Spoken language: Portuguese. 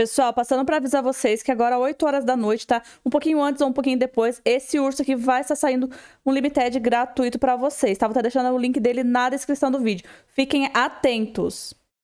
Pessoal, passando para avisar vocês que agora 8 horas da noite, tá? Um pouquinho antes ou um pouquinho depois, esse urso aqui vai estar saindo um Limited gratuito para vocês, tá? Vou estar deixando o link dele na descrição do vídeo. Fiquem atentos.